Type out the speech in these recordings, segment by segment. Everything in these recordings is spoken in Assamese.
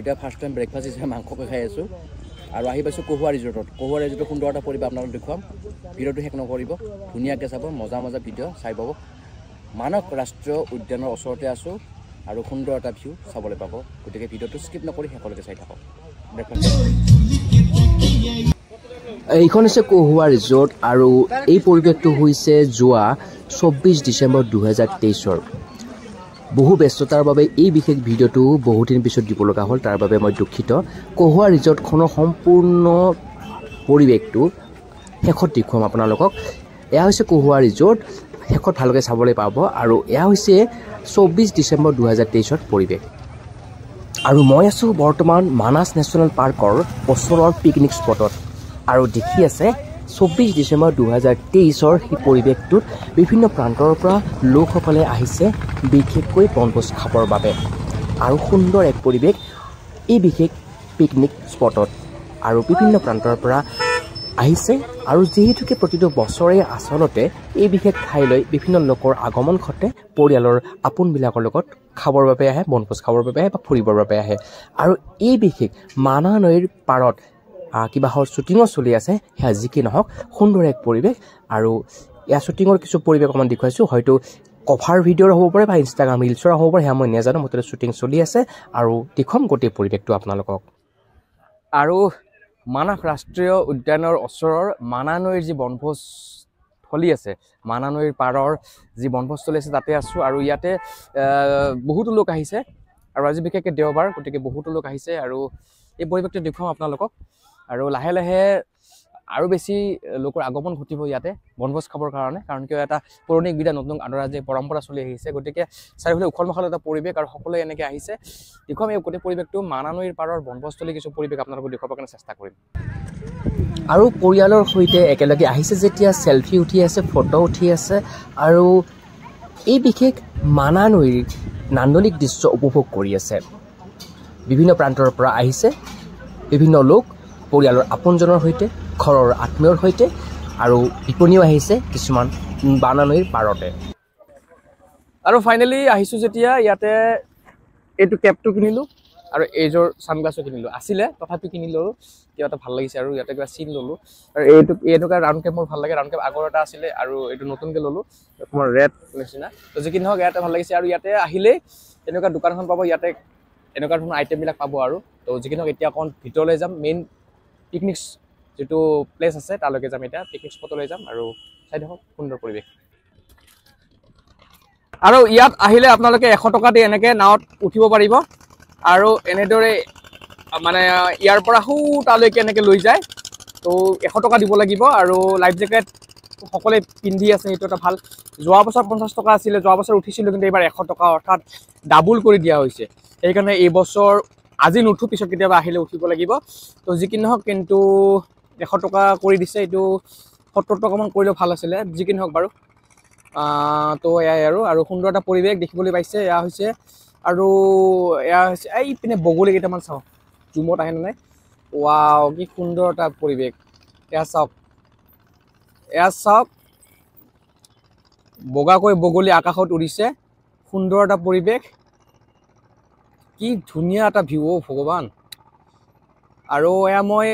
এতিয়া ফাৰ্ষ্ট টাইম ব্ৰেকফাষ্ট হিচাপে মাংসকে খাই আছোঁ আৰু আহি পাইছোঁ কহুৱা ৰিজৰ্টত কহুৱা ৰিজৰ্টৰ সুন্দৰ এটা পৰিৱেশ আপোনালোকক দেখুৱাম ভিডিঅ'টো শেষ নকৰিব ধুনীয়াকৈ চাব মজা মজা ভিডিঅ' চাই পাব মানস ৰাষ্ট্ৰীয় উদ্যানৰ ওচৰতে আছোঁ আৰু সুন্দৰ এটা ভিউ চাবলৈ পাব গতিকে ভিডিঅ'টো স্কিপ নকৰি শেষলৈকে চাই থাকক এইখন হৈছে কহুৱা ৰিজৰ্ট আৰু এই পৰিৱেশটো হৈছে যোৱা চৌব্বিছ ডিচেম্বৰ দুহেজাৰ তেইছৰ বহু ব্যস্ততাৰ বাবে এই বিশেষ ভিডিঅ'টো বহুদিন পিছত দিব লগা হ'ল তাৰ বাবে মই দুখিত কহুৱা ৰিজৰ্টখনৰ সম্পূৰ্ণ পৰিৱেশটো শেষত দেখুৱাম আপোনালোকক এয়া হৈছে কহুৱা ৰিজৰ্ট শেষত ভালকৈ চাবলৈ পাব আৰু এয়া হৈছে চৌব্বিছ ডিচেম্বৰ দুহেজাৰ তেইছত পৰিৱেশ আৰু মই আছোঁ বৰ্তমান মানাছ নেশ্যনেল পাৰ্কৰ ওচৰৰ পিকনিক স্পটত আৰু দেখি আছে চৌব্বিছ ডিচেম্বৰ দুহেজাৰ তেইছৰ সেই পৰিৱেশটোত বিভিন্ন প্ৰান্তৰ পৰা লোকসকলে আহিছে বিশেষকৈ বনভোজ খাবৰ বাবে আৰু সুন্দৰ এক পৰিৱেশ এই বিশেষ পিকনিক স্পটত আৰু বিভিন্ন প্ৰান্তৰ পৰা আহিছে আৰু যিহেতুকে প্ৰতিটো বছৰে আচলতে এই বিশেষ ঠাইলৈ বিভিন্ন লোকৰ আগমন ঘটে পৰিয়ালৰ আপোনবিলাকৰ লগত খাবৰ বাবে আহে বনভোজ খাবৰ বাবে আহে বা ফুৰিবৰ বাবে আহে আৰু এই বিশেষ মানা নৈৰ পাৰত কিবাহৰ শ্বুটিঙো চলি আছে সেয়া যি কি নহওক সুন্দৰ এক পৰিৱেশ আৰু ইয়াৰ শ্বুটিঙৰ কিছু পৰিৱেশ অকণমান দেখুৱাইছোঁ হয়তো কভাৰ ভিডিঅ'ৰ হ'ব পাৰে বা ইনষ্টাগ্ৰাম ৰিলছৰ হ'ব পাৰে সেয়া মই নেজানো মুঠতে শ্বুটিং চলি আছে আৰু দেখুৱাম গোটেই পৰিৱেশটো আপোনালোকক আৰু মানাস ৰাষ্ট্ৰীয় উদ্যানৰ ওচৰৰ মানা নৈৰ যি বনভোজ চলি আছে মানানৈৰ পাৰৰ যি বনভোজ চলি আছে তাতে আছোঁ আৰু ইয়াতে বহুতো লোক আহিছে আৰু আজি বিশেষকৈ দেওবাৰ গতিকে বহুতো লোক আহিছে আৰু এই পৰিৱেশটো দেখুৱাম আপোনালোকক আৰু লাহে লাহে আৰু বেছি লোকৰ আগমন ঘটিব ইয়াতে বনভোজ খাবৰ কাৰণে কাৰণ কিয় এটা পৌৰণিক বিদ্যা নতুন আদৰাজী পৰম্পৰা চলি আহিছে গতিকে চাৰিওফালে উখল মাখল এটা পৰিৱেশ আৰু সকলোৱে এনেকৈ আহিছে দেখুৱাম আমি এই গোটেই পৰিৱেশটো মানা নৈৰ পাৰৰ বনভোজস্থলী কিছু পৰিৱেশ আপোনালোকক দেখুৱাবৰ কাৰণে চেষ্টা কৰিম আৰু পৰিয়ালৰ সৈতে একেলগে আহিছে যেতিয়া চেলফি উঠি আছে ফটো উঠি আছে আৰু এই বিশেষ মানা নৈৰ নান্দনিক দৃশ্য উপভোগ কৰি আছে বিভিন্ন প্ৰান্তৰ পৰা আহিছে বিভিন্ন লোক পৰিয়ালৰ আপোনজনৰ সৈতে ঘৰৰ আত্মীয়ৰ সৈতে আৰু বিপণীও আহিছে কিছুমান বানানৈৰ পাৰতে আৰু ফাইনেলি আহিছোঁ যেতিয়া ইয়াতে এইটো কেবটো কিনিলোঁ আৰু এইযোৰ ছানগ্লাছো কিনিলোঁ আছিলে তথাপি কিনি ল'লোঁ কিবা এটা ভাল লাগিছে আৰু ইয়াতে কিবা চিন ল'লোঁ আৰু এইটো এনেকুৱা ৰাউণ্ড কেপ মোৰ ভাল লাগে ৰাউণ্ড কেপ আগৰ এটা আছিলে আৰু এইটো নতুনকৈ ল'লোঁ তোমাৰ ৰেড নিচিনা তো যি কি নহওক ইয়াতে ভাল লাগিছে আৰু ইয়াতে আহিলেই এনেকুৱা দোকানখন পাব ইয়াতে এনেকুৱা ধৰণৰ আইটেমবিলাক পাব আৰু তো যি কি নহওক এতিয়া অকণ ভিতৰলৈ যাম মেইন পিকনিক যিটো প্লেচ আছে তালৈকে যাম এতিয়া পিকনিক স্পটলৈ যাম আৰু চাই দেখক সুন্দৰ পৰিৱেশ আৰু ইয়াত আহিলে আপোনালোকে এশ টকা দি এনেকৈ নাৱত উঠিব পাৰিব আৰু এনেদৰে মানে ইয়াৰ পৰা সৌ তালৈকে এনেকৈ লৈ যায় তো এশ টকা দিব লাগিব আৰু লাইফ জেকেট সকলোৱে পিন্ধি আছে সেইটো এটা ভাল যোৱা বছৰ পঞ্চাছ টকা আছিলে যোৱা বছৰ উঠিছিলোঁ কিন্তু এইবাৰ এশ টকা অৰ্থাৎ ডাবুল কৰি দিয়া হৈছে সেইকাৰণে এইবছৰ আজি নুঠো পিছত কেতিয়াবা আহিলে উঠিব লাগিব তো যি কি নহওক কিন্তু এশ টকা কৰি দিছে এইটো সত্তৰ টকামান কৰিলেও ভাল আছিলে যি কি নহওক বাৰু তো এয়াই আৰু আৰু সুন্দৰ এটা পৰিৱেশ দেখিবলৈ পাইছে এয়া হৈছে আৰু এয়া হৈছে এই পিনে বগলী কেইটামান চাওঁ জুমত আহে নাই ৱা কি সুন্দৰ এটা পৰিৱেশ এয়া চাওক এয়া চাওক বগাকৈ বগলী আকাশত উৰিছে সুন্দৰ এটা পৰিৱেশ কি ধুনীয়া এটা ভিউ অ' ভগৱান আৰু এয়া মই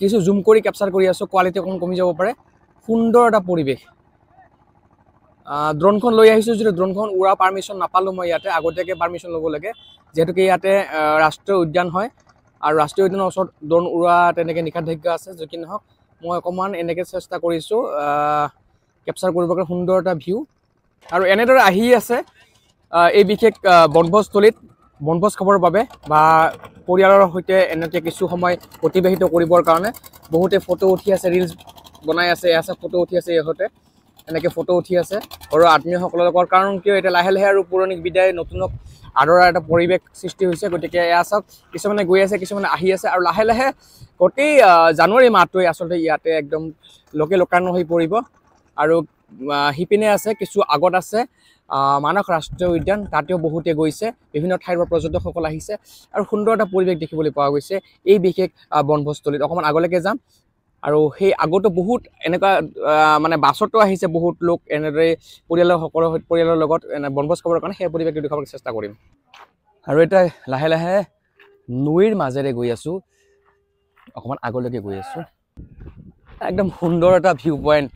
কিছু জুম কৰি কেপচাৰ কৰি আছোঁ কোৱালিটি অকণমান কমি যাব পাৰে সুন্দৰ এটা পৰিৱেশ ড্ৰোনখন লৈ আহিছোঁ যদি ড্ৰোনখন উৰা পাৰ্মিশ্যন নাপালোঁ মই ইয়াতে আগতীয়াকৈ পাৰ্মিশ্যন ল'ব লাগে যিহেতুকে ইয়াতে ৰাষ্ট্ৰীয় উদ্যান হয় আৰু ৰাষ্ট্ৰীয় উদ্যানৰ ওচৰত ড্ৰ'ন উৰা তেনেকৈ নিষেধাজ্ঞা আছে যি কি নহওক মই অকণমান এনেকৈ চেষ্টা কৰিছোঁ কেপচাৰ কৰিবৰ কাৰণে সুন্দৰ এটা ভিউ আৰু এনেদৰে আহি আছে এই বিশেষ বনভোজস্থলীত বনভোজ খাবৰ বাবে বা পৰিয়ালৰ সৈতে এনেকৈ কিছু সময় অতিবাহিত কৰিবৰ কাৰণে বহুতে ফটো উঠি আছে ৰিলচ বনাই আছে এ আছে ফটো উঠি আছে ইহঁতে এনেকৈ ফটো উঠি আছে ঘৰৰ আত্মীয়সকলৰ লগত কাৰণ কিয় এতিয়া লাহে লাহে আৰু পুৰণিক বিদায় নতুনক আদৰাৰ এটা পৰিৱেশ সৃষ্টি হৈছে গতিকে এয়া চাওক কিছুমানে গৈ আছে কিছুমানে আহি আছে আৰু লাহে লাহে গোটেই জানুৱাৰী মাহটোৱে আচলতে ইয়াতে একদম লোকে লোকান হৈ পৰিব আৰু সিপিনে আছে কিছু আগত আছে মানস ৰাষ্ট্ৰীয় উদ্যান তাতেও বহুতে গৈছে বিভিন্ন ঠাইৰ পৰা পৰ্যটকসকল আহিছে আৰু সুন্দৰ এটা পৰিৱেশ দেখিবলৈ পোৱা গৈছে এই বিশেষ বনভোজস্থলীত অকণমান আগলৈকে যাম আৰু সেই আগতো বহুত এনেকুৱা মানে বাছতো আহিছে বহুত লোক এনেদৰে পৰিয়ালৰ সকলো পৰিয়ালৰ লগত বনভোজ খাবৰ কাৰণে সেই পৰিৱেশটো দেখুৱাবলৈ চেষ্টা কৰিম আৰু এতিয়া লাহে লাহে নৈৰ মাজেৰে গৈ আছোঁ অকণমান আগলৈকে গৈ আছোঁ একদম সুন্দৰ এটা ভিউ পইণ্ট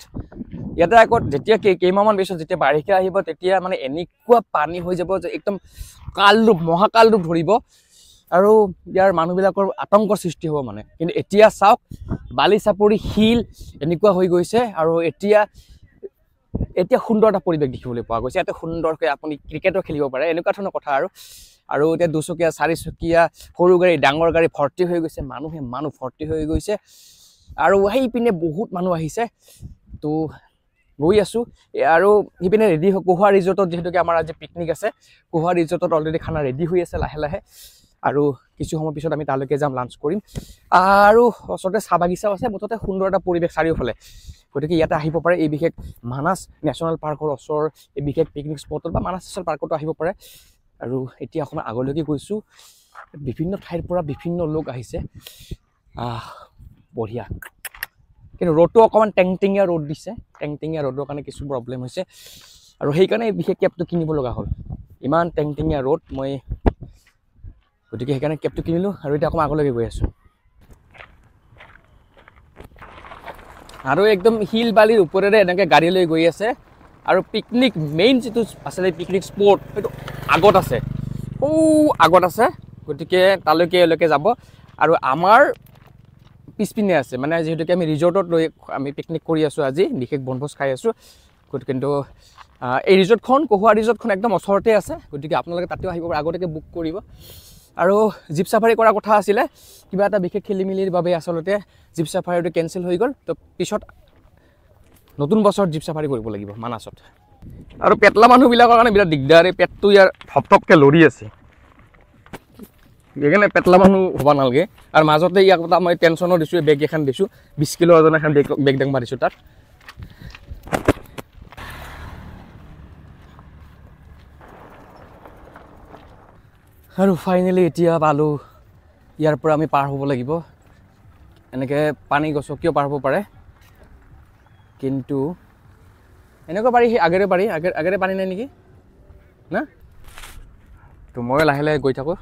ইয়াতে আকৌ যেতিয়া কেইমাহমান পিছত যেতিয়া বাৰিষা আহিব তেতিয়া মানে এনেকুৱা পানী হৈ যাব যে একদম কালৰূপ মহাকালৰূপ ধৰিব আৰু ইয়াৰ মানুহবিলাকৰ আতংক সৃষ্টি হ'ব মানে কিন্তু এতিয়া চাওক বালি চাপৰি শিল এনেকুৱা হৈ গৈছে আৰু এতিয়া এতিয়া সুন্দৰ এটা পৰিৱেশ দেখিবলৈ পোৱা গৈছে ইয়াতে সুন্দৰকৈ আপুনি ক্ৰিকেটো খেলিব পাৰে এনেকুৱা ধৰণৰ কথা আৰু আৰু এতিয়া দুচকীয়া চাৰিচকীয়া সৰু গাড়ী ডাঙৰ গাড়ী ভৰ্তি হৈ গৈছে মানুহে মানুহ ভৰ্তি হৈ গৈছে আৰু সেইপিনে বহুত মানুহ আহিছে তো গৈ আছোঁ আৰু সিপিনে ৰেডি কহুৱা ৰিজৰ্টত যিহেতুকে আমাৰ আজি পিকনিক আছে কহুৱা ৰিজৰ্টত অলৰেডি খানা ৰেডি হৈ আছে লাহে লাহে আৰু কিছু সময় পিছত আমি তালৈকে যাম লাঞ্চ কৰিম আৰু ওচৰতে চাহ বাগিচাও আছে মুঠতে সুন্দৰ এটা পৰিৱেশ চাৰিওফালে গতিকে ইয়াতে আহিব পাৰে এই বিশেষ মানাছ নেশ্যনেল পাৰ্কৰ ওচৰৰ এই বিশেষ পিকনিক স্পটত বা মানাছ নেশ্যনেল পাৰ্কতো আহিব পাৰে আৰু এতিয়া অকণমান আগলৈকে গৈছোঁ বিভিন্ন ঠাইৰ পৰা বিভিন্ন লোক আহিছে বঢ়িয়া কিন্তু ৰ'দটো অকণমান টেংটিঙীয়া ৰ'দ দিছে টেংটিঙীয়া ৰ'দৰ কাৰণে কিছু প্ৰব্লেম হৈছে আৰু সেইকাৰণে এই বিশেষ কেবটো কিনিব লগা হ'ল ইমান টেংটিঙীয়া ৰ'দ মই গতিকে সেইকাৰণে কেবটো কিনিলোঁ আৰু এতিয়া অকণমান আগলৈকে গৈ আছোঁ আৰু একদম শিল বালিৰ ওপৰেৰে এনেকৈ গাড়ী লৈ গৈ আছে আৰু পিকনিক মেইন যিটো আছিলে পিকনিক স্পট সেইটো আগত আছে সৌ আগত আছে গতিকে তালৈকে এওঁলোকে যাব আৰু আমাৰ পিছপিনে আছে মানে যিহেতুকে আমি ৰিজৰ্টত লৈ আমি পিকনিক কৰি আছোঁ আজি বিশেষ বনভোজ খাই আছোঁ গতিকে কিন্তু এই ৰিজৰ্টখন কহুৱা ৰিজৰ্টখন একদম ওচৰতে আছে গতিকে আপোনালোকে তাতেও আহিব পাৰে আগতীয়াকৈ বুক কৰিব আৰু জীপ চাফাৰী কৰা কথা আছিলে কিবা এটা বিশেষ খেলি মেলিৰ বাবে আচলতে জীপ চাফাৰীটো কেঞ্চেল হৈ গ'ল তো পিছত নতুন বছৰত জীপ চাফাৰী কৰিব লাগিব মানাচত আৰু পেটলা মানুহবিলাকৰ কাৰণে বিৰাট দিগদাৰ পেটটো ইয়াৰ ঠপ ঠপকৈ লৰি আছে সেইকাৰণে পেটলা মানুহ হ'ব নালাগে আৰু মাজতে ইয়াক এটা মই টেনশ্যনো দিছোঁ বেগ এখন দিছোঁ বিছ কিলো ওজন এখন বেগ বেগ ডাঙ মাৰিছোঁ তাত আৰু ফাইনেলি এতিয়া পালোঁ ইয়াৰ পৰা আমি পাৰ হ'ব লাগিব এনেকৈ পানী গছকীয় পাৰ হ'ব পাৰে কিন্তু এনেকুৱা পাৰি সেই আগেৰে পাৰি আগে আগেৰে পানী নাই নেকি না তো মই লাহে লাহে গৈ থাকোঁ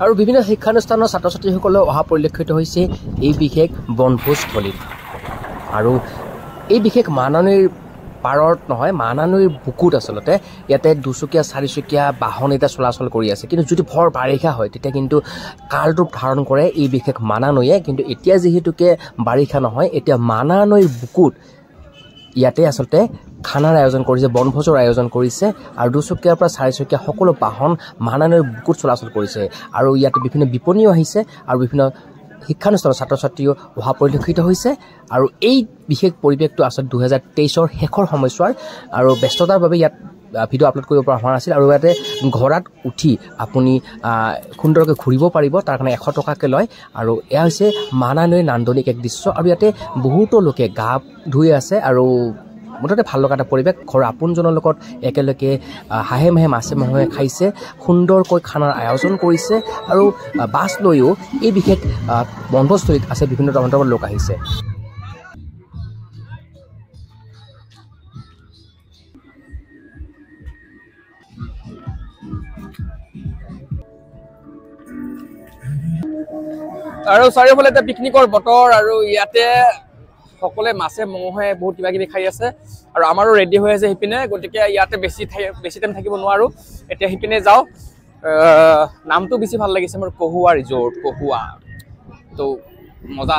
আৰু বিভিন্ন শিক্ষানুষ্ঠানৰ ছাত্ৰ ছাত্ৰীসকলে অহা পৰিলক্ষিত হৈছে এই বিশেষ বনভোজস্থলীত আৰু এই বিশেষ মাননীৰ পাৰত নহয় মানানৈৰ বুকুত আচলতে ইয়াতে দুচকীয়া চাৰিচকীয়া বাহন এতিয়া চলাচল কৰি আছে কিন্তু যদি বৰ বাৰিষা হয় তেতিয়া কিন্তু কালৰূপ ধাৰণ কৰে এই বিশেষ মানানৈয়ে কিন্তু এতিয়া যিহেতুকে বাৰিষা নহয় এতিয়া মানানৈৰ বুকুত ইয়াতে আচলতে খানাৰ আয়োজন কৰিছে বনভোজৰ আয়োজন কৰিছে আৰু দুচকীয়াৰ পৰা চাৰিচকীয়া সকলো বাহন মাহানাদীৰ বুকুত চলাচল কৰিছে আৰু ইয়াত বিভিন্ন বিপণীও আহিছে আৰু বিভিন্ন শিক্ষানুষ্ঠানৰ ছাত্ৰ ছাত্ৰীও অহা পৰিলক্ষিত হৈছে আৰু এই বিশেষ পৰিৱেশটো আচলতে দুহেজাৰ তেইছৰ শেষৰ সময়ছোৱাৰ আৰু ব্যস্ততাৰ বাবে ইয়াত ভিডিঅ' আপলোড কৰিব পৰা হোৱা নাছিল আৰু ইয়াতে ঘৰত উঠি আপুনি সুন্দৰকৈ ঘূৰিব পাৰিব তাৰ কাৰণে এশ টকাকৈ লয় আৰু এয়া হৈছে মানানৈৰ নান্দনিক এক দৃশ্য আৰু ইয়াতে বহুতো লোকে গা ধুই আছে আৰু মুঠতে ভাল লগা এটা পৰিৱেশ ঘৰৰ আপোনজনৰ লগত একেলগে হাঁহে মাহে মাছে মাহে খাইছে সুন্দৰকৈ খানাৰ আয়োজন কৰিছে আৰু বাছ লৈও এই বিশেষ বন্ধস্থলীত আছে বিভিন্ন ধৰণৰ লোক আহিছে আৰু চাৰিওফালে এতিয়া পিকনিকৰ বতৰ আৰু ইয়াতে সকলে মাছে মহে বহুত কিবা কিবি খাই আছে আৰু আমাৰো ৰেডি হৈ আছে সিপিনে গতিকে ইয়াতে বেছি বেছি টাইম থাকিব নোৱাৰোঁ এতিয়া সিপিনে যাওঁ নামটো বেছি ভাল লাগিছে মোৰ কহুৱা ৰিজৰ্ট কহুৱা তো মজা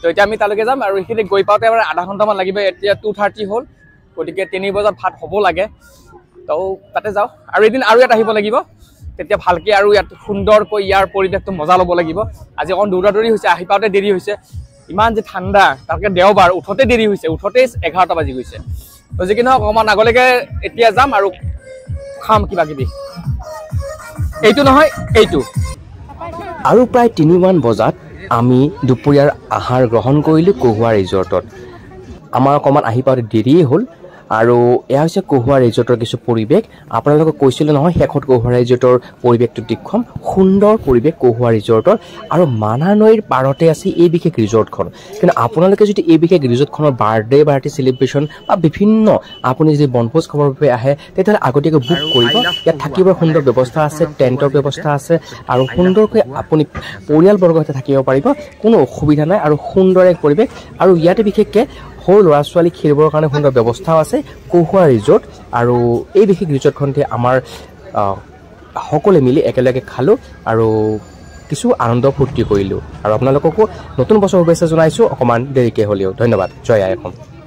তো এতিয়া আমি তালৈকে যাম আৰু সেইখিনি গৈ পাওঁতে আমাৰ আধা ঘণ্টামান লাগিব এতিয়া টু থাৰ্টি হ'ল গতিকে তিনি বজাত ভাত হ'ব লাগে তো তাতে যাওঁ আৰু এদিন আৰু ইয়াত আহিব লাগিব তেতিয়া ভালকৈ আৰু ইয়াত সুন্দৰকৈ ইয়াৰ পৰিৱেশটো মজা ল'ব লাগিব আজি অকণ দৌৰা দৌৰি হৈছে আহি পাওঁতে দেৰি হৈছে ইমান যে ঠাণ্ডা তাকে দেওবাৰ উঠোঁতে দেৰি হৈছে উঠোঁতেই এঘাৰটা বাজি গৈছে তো যি কি নহওক অকণমান আগলৈকে এতিয়া যাম আৰু খাম কিবা কিবি এইটো নহয় এইটো আৰু প্ৰায় তিনিমান বজাত আমি দুপৰীয়াৰ আহাৰ গ্ৰহণ কৰিলোঁ কহুৱা ৰিজৰ্টত আমাৰ অকণমান আহি পাওঁতে দেৰিয়ে হ'ল আৰু এয়া হৈছে কহুৱা ৰিজৰ্টৰ কিছু পৰিৱেশ আপোনালোকক কৈছিলোঁ নহয় শেষত কহুৱা ৰিজৰ্টৰ পৰিৱেশটো দেখুৱাম সুন্দৰ পৰিৱেশ কহুৱা ৰিজৰ্টৰ আৰু মানা নৈৰ পাৰতে আছে এই বিশেষ ৰিজৰ্টখন কিন্তু আপোনালোকে যদি এই বিশেষ ৰিজৰ্টখনৰ বাৰ্থডে পাৰ্টি চেলিব্ৰেশ্যন বা বিভিন্ন আপুনি যদি বনভোজ খাবৰ বাবে আহে তেতিয়াহ'লে আগতীয়াকৈ বুক কৰিব ইয়াত থাকিবৰ সুন্দৰ ব্যৱস্থা আছে টেণ্টৰ ব্যৱস্থা আছে আৰু সুন্দৰকৈ আপুনি পৰিয়ালবৰ্গৰ সৈতে থাকিব পাৰিব কোনো অসুবিধা নাই আৰু সুন্দৰ এক পৰিৱেশ আৰু ইয়াতে বিশেষকৈ সৰু ল'ৰা ছোৱালী খেলিবৰ কাৰণে সুন্দৰ ব্যৱস্থাও আছে কহুৱা ৰিজৰ্ট আৰু এই বিশেষ ৰিজৰ্টখনতে আমাৰ সকলোৱে মিলি একেলগে খালোঁ আৰু কিছু আনন্দ ফূৰ্তি কৰিলোঁ আৰু আপোনালোককো নতুন বছৰ শুভেচ্ছা জনাইছোঁ অকণমান দেৰিকৈ হ'লেও ধন্যবাদ জয় আই অসম